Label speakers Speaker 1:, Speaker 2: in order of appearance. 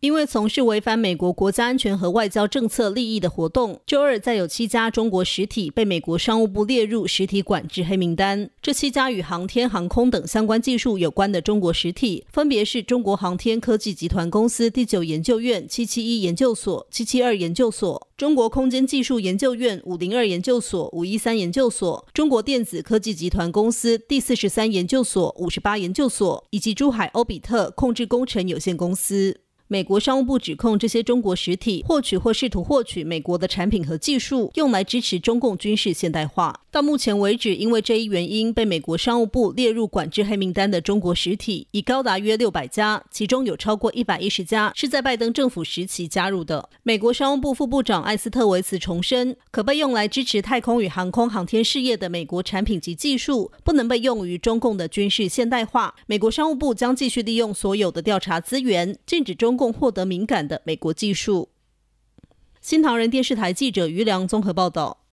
Speaker 1: 因为从事违反美国国家安全和外交政策利益的活动，周二再有七家中国实体被美国商务部列入实体管制黑名单。这七家与航天航空等相关技术有关的中国实体，分别是中国航天科技集团公司第九研究院、七七一研究所、七七二研究所、中国空间技术研究院五零二研究所、五一三研究所、中国电子科技集团公司第四十三研究所、五十八研究所，以及珠海欧比特控制工程有限公司。美国商务部指控这些中国实体获取或试图获取美国的产品和技术，用来支持中共军事现代化。到目前为止，因为这一原因被美国商务部列入管制黑名单的中国实体已高达约六百家，其中有超过一百一十家是在拜登政府时期加入的。美国商务部副部长艾斯特维茨重申，可被用来支持太空与航空航天事业的美国产品及技术，不能被用于中共的军事现代化。美国商务部将继续利用所有的调查资源，禁止中共获得敏感的美国技术。新唐人电视台记者余良综合报道。